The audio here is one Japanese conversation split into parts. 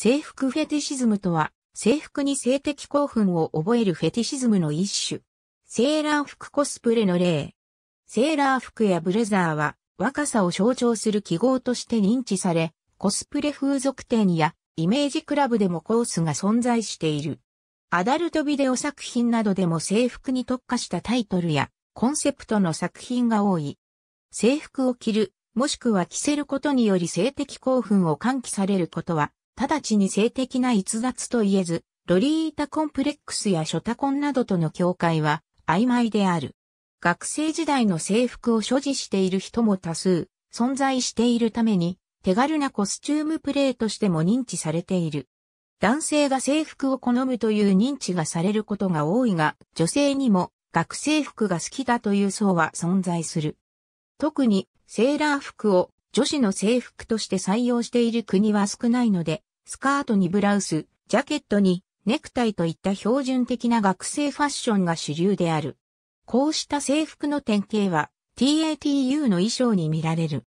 制服フェティシズムとは、制服に性的興奮を覚えるフェティシズムの一種。セーラー服コスプレの例。セーラー服やブレザーは若さを象徴する記号として認知され、コスプレ風俗店やイメージクラブでもコースが存在している。アダルトビデオ作品などでも制服に特化したタイトルやコンセプトの作品が多い。制服を着る、もしくは着せることにより性的興奮を喚起されることは直ちに性的な逸脱と言えず、ロリータコンプレックスやショタコンなどとの境界は曖昧である。学生時代の制服を所持している人も多数存在しているために手軽なコスチュームプレイとしても認知されている。男性が制服を好むという認知がされることが多いが、女性にも学生服が好きだという層は存在する。特にセーラー服を女子の制服として採用している国は少ないので、スカートにブラウス、ジャケットにネクタイといった標準的な学生ファッションが主流である。こうした制服の典型は TATU の衣装に見られる。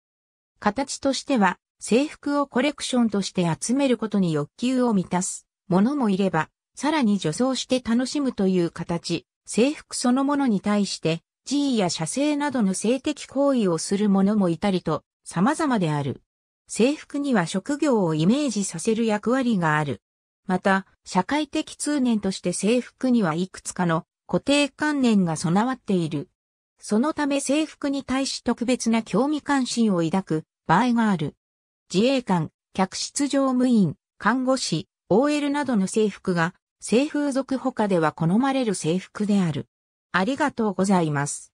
形としては制服をコレクションとして集めることに欲求を満たすものもいれば、さらに女装して楽しむという形、制服そのものに対して、G や射精などの性的行為をする者もいたりと、様々である。制服には職業をイメージさせる役割がある。また、社会的通念として制服にはいくつかの固定観念が備わっている。そのため制服に対し特別な興味関心を抱く場合がある。自衛官、客室乗務員、看護師、OL などの制服が、性風俗他では好まれる制服である。ありがとうございます。